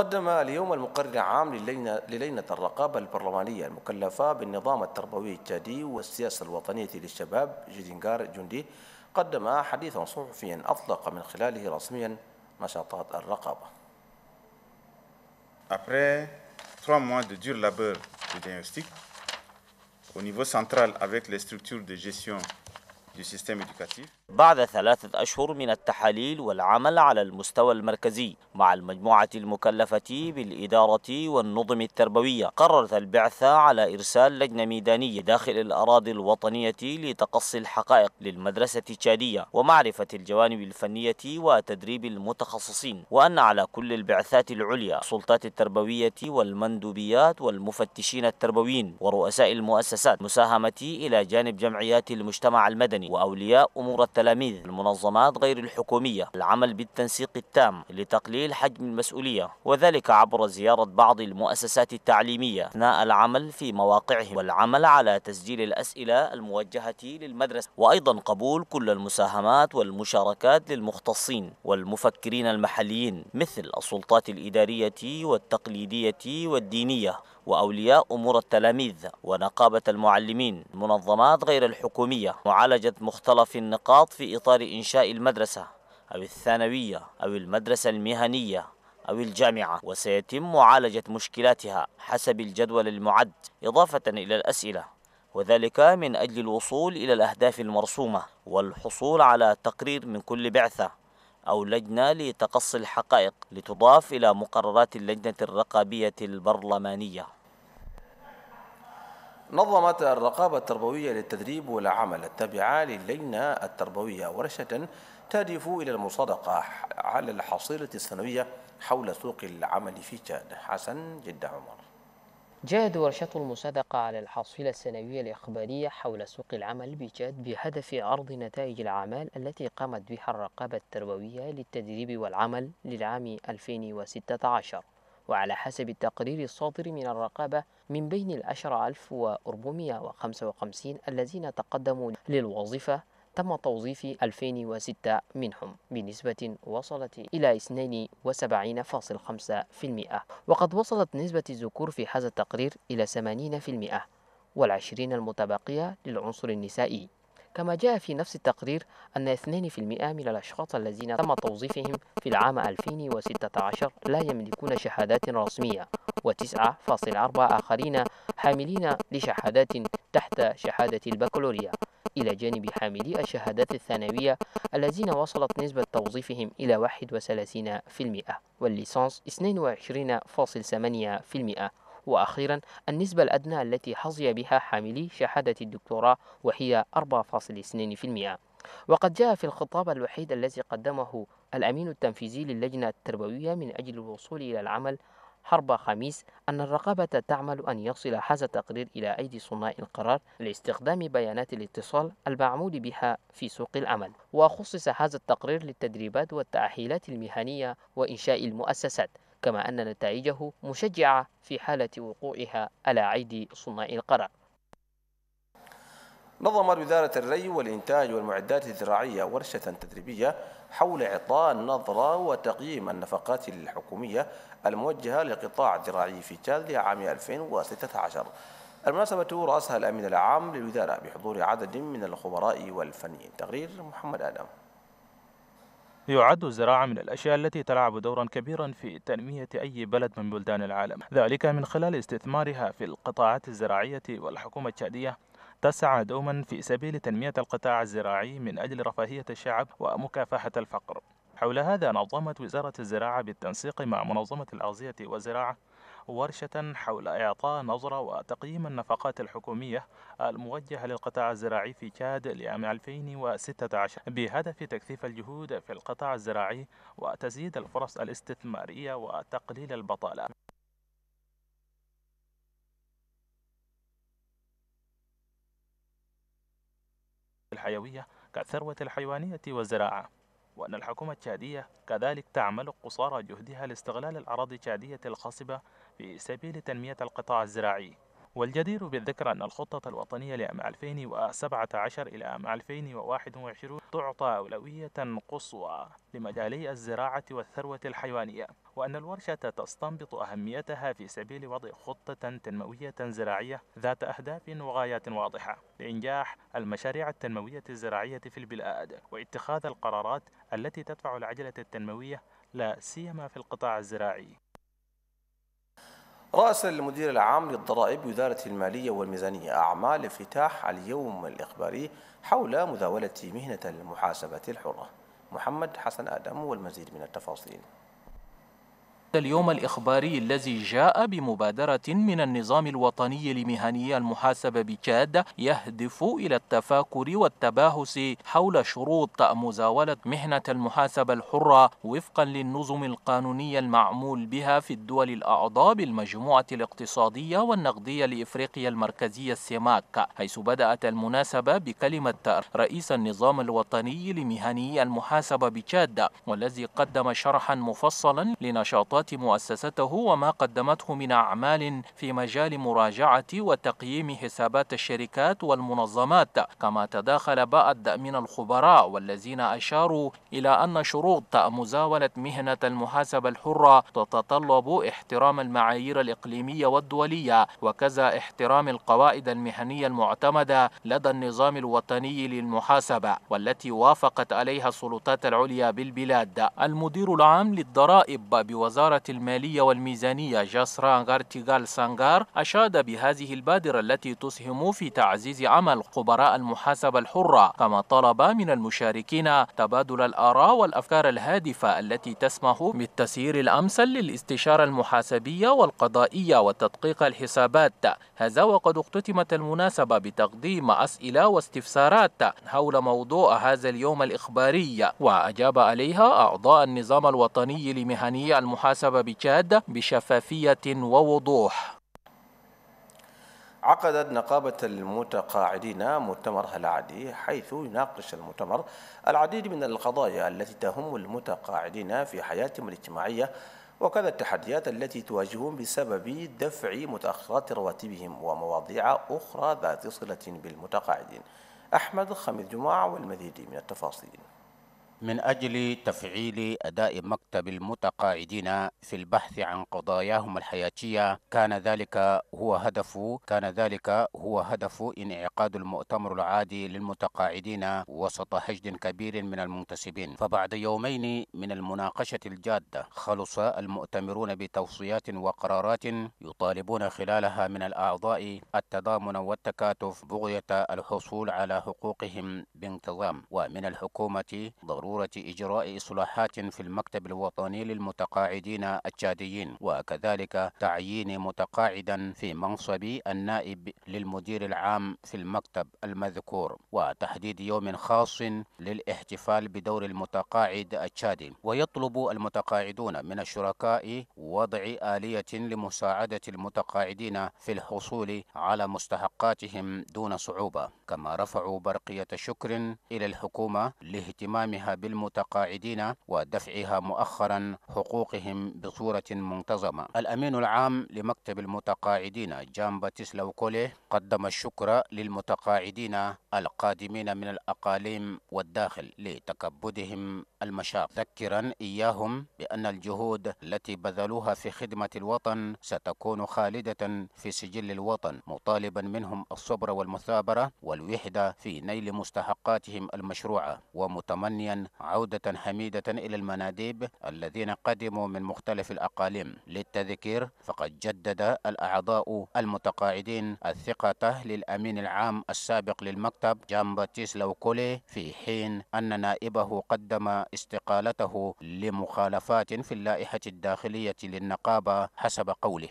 قدم اليوم المقرر العام للينة, للجنة الرقابة البرلمانية المكلفة بالنظام التربوي التادي والسياسة الوطنية للشباب جيدينغار جندي قدم حديثا صحفيا أطلق من خلاله رسميا نشاطات الرقابة Après trois mois de dur labeur de diagnostic au niveau central avec les structures de gestion du système éducatif, بعد ثلاثة أشهر من التحاليل والعمل على المستوى المركزي مع المجموعة المكلفة بالإدارة والنظم التربوية قررت البعثة على إرسال لجنة ميدانية داخل الأراضي الوطنية لتقصي الحقائق للمدرسة التشادية ومعرفة الجوانب الفنية وتدريب المتخصصين وأن على كل البعثات العليا السلطات التربوية والمندوبيات والمفتشين التربويين ورؤساء المؤسسات مساهمة إلى جانب جمعيات المجتمع المدني وأولياء أمور التربوية التلاميذ المنظمات غير الحكومية العمل بالتنسيق التام لتقليل حجم المسؤولية وذلك عبر زيارة بعض المؤسسات التعليمية أثناء العمل في مواقعهم والعمل على تسجيل الأسئلة الموجهة للمدرسة وأيضا قبول كل المساهمات والمشاركات للمختصين والمفكرين المحليين مثل السلطات الإدارية والتقليدية والدينية وأولياء أمور التلاميذ ونقابة المعلمين منظمات غير الحكومية معالجة مختلف النقاط في إطار إنشاء المدرسة أو الثانوية أو المدرسة المهنية أو الجامعة وسيتم معالجة مشكلاتها حسب الجدول المعد إضافة إلى الأسئلة وذلك من أجل الوصول إلى الأهداف المرسومة والحصول على تقرير من كل بعثة أو لجنة لتقصي الحقائق لتضاف إلى مقررات اللجنة الرقابية البرلمانية نظمت الرقابة التربوية للتدريب والعمل التابعة للجنة التربوية ورشة تهدف إلى المصادقة على الحصيلة السنوية حول سوق العمل في تشاد حسن جد عمر جاءت ورشة المصادقة على الحصيلة السنوية الإخبارية حول سوق العمل بتشاد بهدف عرض نتائج الأعمال التي قامت بها الرقابة التربوية للتدريب والعمل للعام 2016 وعلى حسب التقرير الصادر من الرقابة من بين العشر ألف وخمسة وخمسين الذين تقدموا للوظيفة تم توظيف 2006 منهم بنسبة وصلت إلى 72.5% وقد وصلت نسبة الذكور في هذا التقرير إلى 80% والعشرين المتبقية للعنصر النسائي كما جاء في نفس التقرير أن 2% من الأشخاص الذين تم توظيفهم في العام 2016 لا يملكون شهادات رسمية و9.4 آخرين حاملين لشهادات تحت شهادة البكالوريا إلى جانب حاملي الشهادات الثانوية الذين وصلت نسبة توظيفهم إلى 31% والليسانس 22.8% وأخيرا النسبة الأدنى التي حظي بها حاملي شهادة الدكتوراه وهي 4.2% وقد جاء في الخطاب الوحيد الذي قدمه الأمين التنفيذي للجنة التربوية من أجل الوصول إلى العمل حرب خميس أن الرقابة تعمل أن يصل هذا التقرير إلى أيدي صناع القرار لاستخدام بيانات الاتصال المعمول بها في سوق العمل وخصص هذا التقرير للتدريبات والتأهيلات المهنية وإنشاء المؤسسات كما أن نتائجه مشجعة في حالة وقوعها على أيدي صناع القرار نظمت وزارة الري والإنتاج والمعدات الزراعية ورشة تدريبية حول إعطاء نظرة وتقييم النفقات الحكومية الموجهة للقطاع الزراعي في تشاد لعام 2016 المناسبة رأسها الأمين العام للوزارة بحضور عدد من الخبراء والفنيين تقرير محمد آدم يعد الزراعة من الأشياء التي تلعب دورا كبيرا في تنمية أي بلد من بلدان العالم ذلك من خلال استثمارها في القطاعات الزراعية والحكومة التشادية تسعى دوما في سبيل تنمية القطاع الزراعي من أجل رفاهية الشعب ومكافحة الفقر حول هذا نظمت وزارة الزراعة بالتنسيق مع منظمة الأغذية والزراعة ورشة حول إعطاء نظرة وتقييم النفقات الحكومية الموجهة للقطاع الزراعي في تشاد لعام 2016 بهدف تكثيف الجهود في القطاع الزراعي وتزيد الفرص الاستثمارية وتقليل البطالة الحيوية كالثروة الحيوانية والزراعة وأن الحكومة التشادية كذلك تعمل قصارى جهدها لاستغلال الأراضي التشادية الخصبة في سبيل تنمية القطاع الزراعي والجدير بالذكر أن الخطة الوطنية لعام 2017 إلى عام 2021 تعطى أولوية قصوى لمجالي الزراعة والثروة الحيوانية وأن الورشة تستنبط أهميتها في سبيل وضع خطة تنموية زراعية ذات أهداف وغايات واضحة لإنجاح المشاريع التنموية الزراعية في البلاد واتخاذ القرارات التي تدفع العجلة التنموية لا سيما في القطاع الزراعي رأس المدير العام للضرائب وزارة المالية والميزانية أعمال افتتاح اليوم الإخباري حول مزاولة مهنة المحاسبة الحرة محمد حسن آدم والمزيد من التفاصيل اليوم الإخباري الذي جاء بمبادرة من النظام الوطني لمهنية المحاسبة بكاد يهدف إلى التفاكر والتباهس حول شروط مزاولة مهنة المحاسبة الحرة وفقا للنظم القانونية المعمول بها في الدول الأعضاء بالمجموعة الاقتصادية والنقدية لإفريقيا المركزية السماك حيث بدأت المناسبة بكلمة رئيس النظام الوطني لمهنية المحاسبة بكاد والذي قدم شرحا مفصلا لنشاطات خبرات مؤسسته وما قدمته من أعمال في مجال مراجعة وتقييم حسابات الشركات والمنظمات كما تداخل بعد من الخبراء والذين أشاروا إلى أن شروط مزاولة مهنة المحاسبة الحرة تتطلب احترام المعايير الإقليمية والدولية وكذا احترام القواعد المهنية المعتمدة لدى النظام الوطني للمحاسبة والتي وافقت عليها السلطات العليا بالبلاد المدير العام للضرائب بوزارة الإدارة المالية والميزانية جاسرا غارتيغال سانغار أشاد بهذه البادرة التي تسهم في تعزيز عمل خبراء المحاسبة الحرة كما طلب من المشاركين تبادل الآراء والأفكار الهادفة التي تسمح بالتسيير الأمثل للاستشارة المحاسبية والقضائية وتدقيق الحسابات هذا وقد اختتمت المناسبة بتقديم أسئلة واستفسارات حول موضوع هذا اليوم الإخباري وأجاب عليها أعضاء النظام الوطني لمهنية المحاسبة بسبب تشاد بشفافية ووضوح عقدت نقابة المتقاعدين مؤتمرها العادي حيث يناقش المؤتمر العديد من القضايا التي تهم المتقاعدين في حياتهم الاجتماعية وكذا التحديات التي تواجههم بسبب دفع متأخرات رواتبهم ومواضيع أخرى ذات صلة بالمتقاعدين أحمد خميس جماعة والمزيد من التفاصيل من أجل تفعيل أداء مكتب المتقاعدين في البحث عن قضاياهم الحياتية كان ذلك هو هدف كان ذلك هو هدف انعقاد المؤتمر العادي للمتقاعدين وسط حشد كبير من المنتسبين فبعد يومين من المناقشة الجادة خلص المؤتمرون بتوصيات وقرارات يطالبون خلالها من الأعضاء التضامن والتكاتف بغية الحصول على حقوقهم بانتظام ومن الحكومة ضرورة ضرورة إجراء إصلاحات في المكتب الوطني للمتقاعدين التشاديين وكذلك تعيين متقاعدا في منصب النائب للمدير العام في المكتب المذكور وتحديد يوم خاص للاحتفال بدور المتقاعد التشادي ويطلب المتقاعدون من الشركاء وضع آلية لمساعدة المتقاعدين في الحصول على مستحقاتهم دون صعوبة كما رفعوا برقية شكر إلى الحكومة لاهتمامها بالمتقاعدين ودفعها مؤخرا حقوقهم بصورة منتظمة الأمين العام لمكتب المتقاعدين جان باتيس لوكولي قدم الشكر للمتقاعدين القادمين من الأقاليم والداخل لتكبدهم المشاق ذكرا إياهم بأن الجهود التي بذلوها في خدمة الوطن ستكون خالدة في سجل الوطن مطالبا منهم الصبر والمثابرة والوحدة في نيل مستحقاتهم المشروعة ومتمنيا عودة حميدة إلى المناديب الذين قدموا من مختلف الأقاليم للتذكير فقد جدد الأعضاء المتقاعدين الثقة للأمين العام السابق للمكتب جامباتيس لوكولي في حين أن نائبه قدم استقالته لمخالفات في اللائحة الداخلية للنقابة حسب قوله